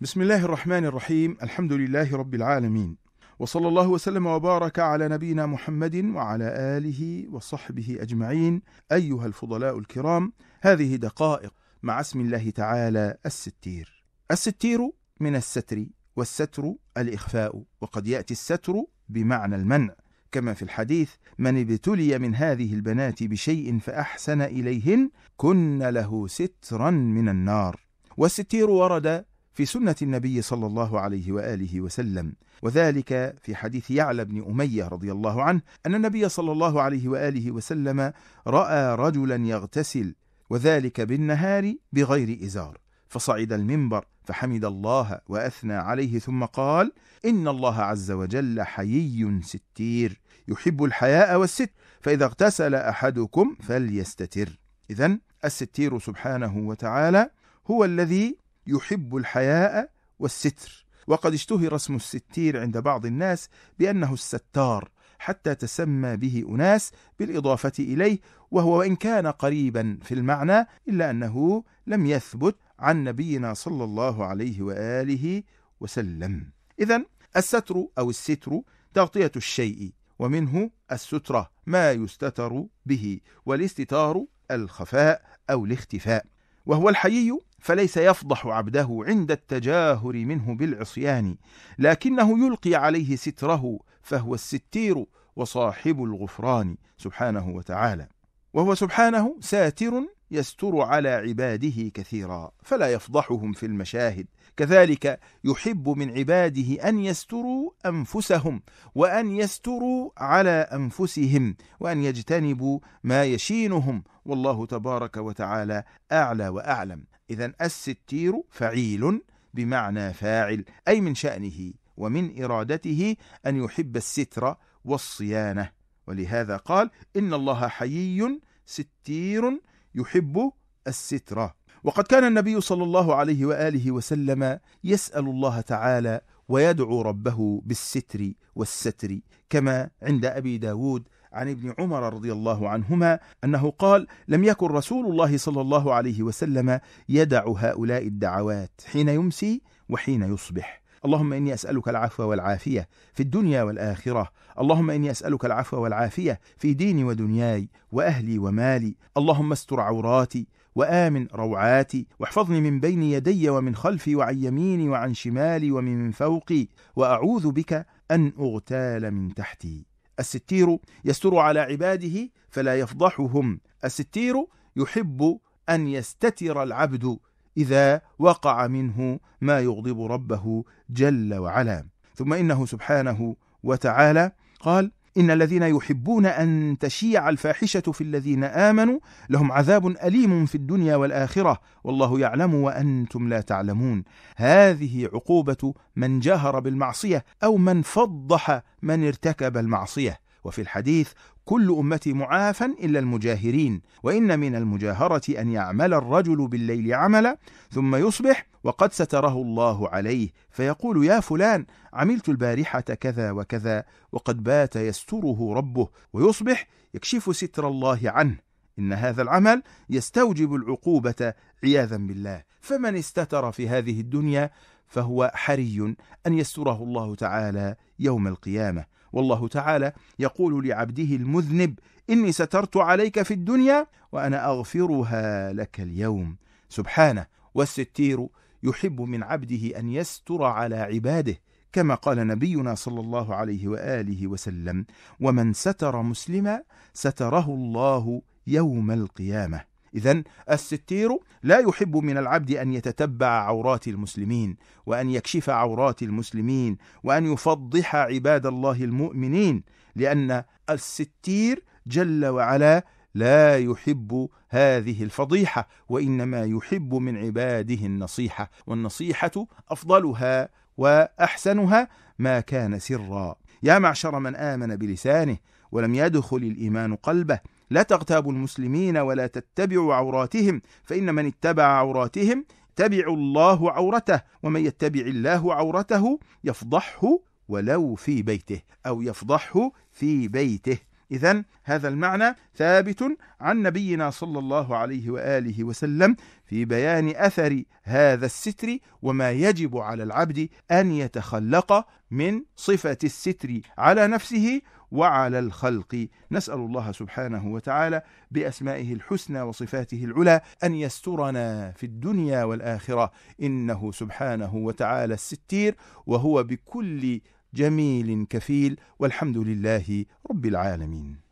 بسم الله الرحمن الرحيم الحمد لله رب العالمين وصلى الله وسلم وبارك على نبينا محمد وعلى آله وصحبه أجمعين أيها الفضلاء الكرام هذه دقائق مع اسم الله تعالى الستير الستير من الستر والستر الإخفاء وقد يأتي الستر بمعنى المنع كما في الحديث من ابتلي من هذه البنات بشيء فأحسن إليهن كن له سترا من النار والستير ورد في سنة النبي صلى الله عليه وآله وسلم وذلك في حديث يعلى بن أمية رضي الله عنه أن النبي صلى الله عليه وآله وسلم رأى رجلا يغتسل وذلك بالنهار بغير إزار فصعد المنبر فحمد الله وأثنى عليه ثم قال إن الله عز وجل حيي ستير يحب الحياء والست فإذا اغتسل أحدكم فليستتر إذا الستير سبحانه وتعالى هو الذي يحب الحياء والستر وقد اشتهر اسم الستير عند بعض الناس بأنه الستار حتى تسمى به أناس بالإضافة إليه وهو وإن كان قريبا في المعنى إلا أنه لم يثبت عن نبينا صلى الله عليه وآله وسلم إذا الستر أو الستر تغطية الشيء ومنه السترة ما يستتر به والاستتار الخفاء أو الاختفاء وهو الحيي فليس يفضح عبده عند التجاهر منه بالعصيان لكنه يلقي عليه ستره فهو الستير وصاحب الغفران سبحانه وتعالى وهو سبحانه ساتر يستر على عباده كثيرا فلا يفضحهم في المشاهد كذلك يحب من عباده أن يستروا أنفسهم وأن يستروا على أنفسهم وأن يجتنبوا ما يشينهم والله تبارك وتعالى أعلى وأعلم إذا الستير فعيل بمعنى فاعل أي من شأنه ومن إرادته أن يحب الستر والصيانة ولهذا قال إن الله حيي ستير يحب الستر وقد كان النبي صلى الله عليه وآله وسلم يسأل الله تعالى ويدعو ربه بالستر والستر كما عند أبي داود عن ابن عمر رضي الله عنهما أنه قال لم يكن رسول الله صلى الله عليه وسلم يدع هؤلاء الدعوات حين يمسي وحين يصبح اللهم إني أسألك العفو والعافية في الدنيا والآخرة اللهم إني أسألك العفو والعافية في ديني ودنياي وأهلي ومالي اللهم استر عوراتي وآمن روعاتي واحفظني من بين يدي ومن خلفي وعن يميني وعن شمالي ومن فوقي وأعوذ بك أن أغتال من تحتي الستير يستر على عباده فلا يفضحهم الستير يحب أن يستتر العبد إذا وقع منه ما يغضب ربه جل وعلا ثم إنه سبحانه وتعالى قال إن الذين يحبون أن تشيع الفاحشة في الذين آمنوا لهم عذاب أليم في الدنيا والآخرة والله يعلم وأنتم لا تعلمون هذه عقوبة من جاهر بالمعصية أو من فضح من ارتكب المعصية وفي الحديث كل أمتي معافى إلا المجاهرين وإن من المجاهرة أن يعمل الرجل بالليل عملا ثم يصبح وقد ستره الله عليه فيقول يا فلان عملت البارحة كذا وكذا وقد بات يستره ربه ويصبح يكشف ستر الله عنه إن هذا العمل يستوجب العقوبة عياذا بالله فمن استتر في هذه الدنيا فهو حري أن يستره الله تعالى يوم القيامة والله تعالى يقول لعبده المذنب إني سترت عليك في الدنيا وأنا أغفرها لك اليوم سبحانه والستير يحب من عبده أن يستر على عباده كما قال نبينا صلى الله عليه وآله وسلم ومن ستر مسلما ستره الله يوم القيامة إذا الستير لا يحب من العبد أن يتتبع عورات المسلمين وأن يكشف عورات المسلمين وأن يفضح عباد الله المؤمنين لأن الستير جل وعلا لا يحب هذه الفضيحة وإنما يحب من عباده النصيحة والنصيحة أفضلها وأحسنها ما كان سرا يا معشر من آمن بلسانه ولم يدخل الإيمان قلبه لا تغتابوا المسلمين ولا تتبعوا عوراتهم فإن من اتبع عوراتهم تبع الله عورته ومن يتبع الله عورته يفضحه ولو في بيته أو يفضحه في بيته إذا هذا المعنى ثابت عن نبينا صلى الله عليه وآله وسلم في بيان أثر هذا الستر وما يجب على العبد أن يتخلق من صفة الستر على نفسه وعلى الخلق نسأل الله سبحانه وتعالى بأسمائه الحسنى وصفاته العلى أن يسترنا في الدنيا والآخرة إنه سبحانه وتعالى الستير وهو بكل جميل كفيل والحمد لله رب العالمين